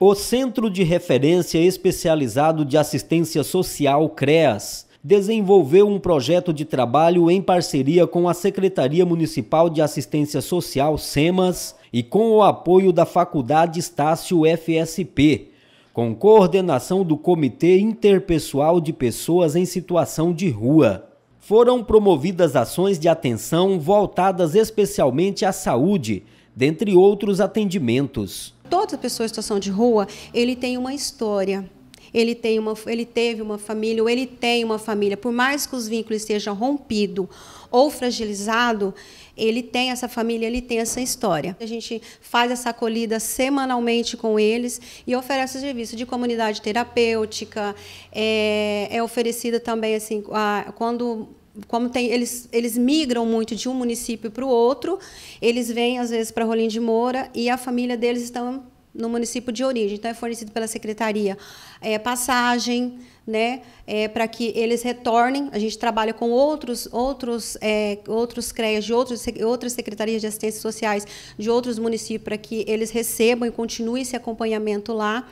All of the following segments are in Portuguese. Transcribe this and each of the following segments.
O Centro de Referência Especializado de Assistência Social CREAS desenvolveu um projeto de trabalho em parceria com a Secretaria Municipal de Assistência Social SEMAS e com o apoio da Faculdade Estácio FSP, com coordenação do Comitê Interpessoal de Pessoas em Situação de Rua. Foram promovidas ações de atenção voltadas especialmente à saúde dentre outros atendimentos. Toda pessoa em situação de rua, ele tem uma história, ele, tem uma, ele teve uma família ou ele tem uma família, por mais que os vínculos estejam rompidos ou fragilizados, ele tem essa família, ele tem essa história. A gente faz essa acolhida semanalmente com eles e oferece serviço de comunidade terapêutica. É, é oferecida também, assim, a, quando como tem, eles, eles migram muito de um município para o outro, eles vêm às vezes para Rolim de Moura e a família deles está no município de origem. Então é fornecido pela secretaria é, passagem, né, é, para que eles retornem. A gente trabalha com outros outros é, outros CREAs de outros, outras secretarias de assistência sociais de outros municípios para que eles recebam e continuem esse acompanhamento lá.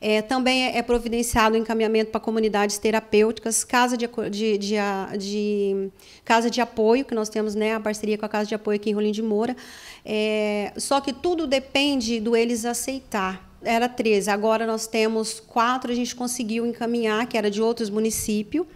É, também é, é providenciado o encaminhamento para comunidades terapêuticas, casa de, de, de, de, casa de apoio, que nós temos né, a parceria com a Casa de Apoio aqui em Rolim de Moura. É, só que tudo depende do eles aceitar era 13, agora nós temos quatro, a gente conseguiu encaminhar, que era de outros municípios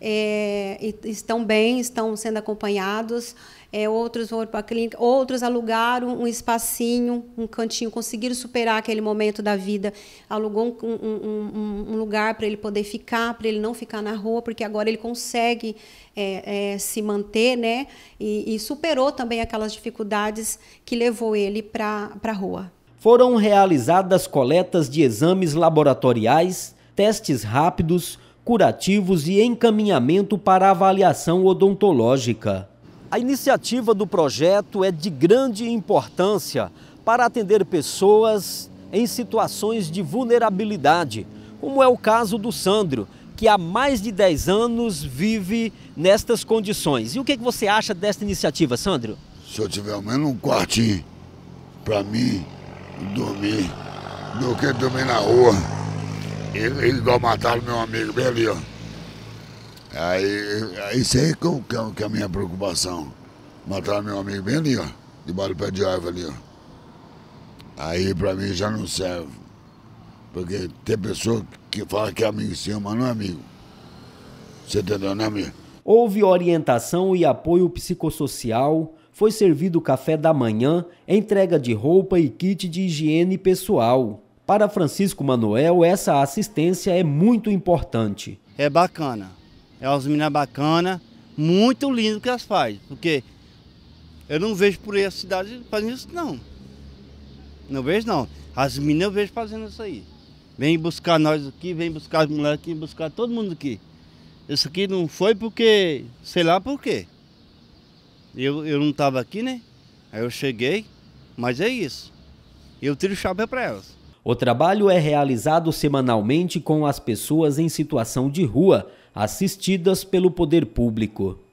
é, estão bem, estão sendo acompanhados. É, outros foram para a clínica, outros alugaram um espacinho, um cantinho, conseguiram superar aquele momento da vida, alugou um, um, um lugar para ele poder ficar, para ele não ficar na rua, porque agora ele consegue é, é, se manter, né? E, e superou também aquelas dificuldades que levou ele para a rua. Foram realizadas coletas de exames laboratoriais, testes rápidos, curativos e encaminhamento para avaliação odontológica. A iniciativa do projeto é de grande importância para atender pessoas em situações de vulnerabilidade, como é o caso do Sandro, que há mais de 10 anos vive nestas condições. E o que, você acha desta iniciativa, Sandro? Se eu tiver ao menos um quartinho para mim dormir, do que dormir na rua. Eles, eles igual mataram meu amigo bem ali, ó. Aí, isso aí que, que, que é a minha preocupação. Mataram meu amigo bem ali, ó. Debaixo do pé de árvore ali, ó. Aí pra mim já não serve. Porque tem pessoa que fala que é amigo seu mas não é amigo. Você entendeu, né, amigo? Houve orientação e apoio psicossocial, foi servido café da manhã, entrega de roupa e kit de higiene pessoal. Para Francisco Manuel, essa assistência é muito importante. É bacana. É uma meninas bacana, muito lindo que elas fazem, porque eu não vejo por aí a cidade fazendo isso não. Não vejo não. As meninas eu vejo fazendo isso aí. Vem buscar nós aqui, vem buscar as mulheres aqui, buscar todo mundo aqui. Isso aqui não foi porque, sei lá por quê. Eu, eu não estava aqui, né? Aí eu cheguei, mas é isso. Eu tiro o chapéu para elas. O trabalho é realizado semanalmente com as pessoas em situação de rua, assistidas pelo poder público.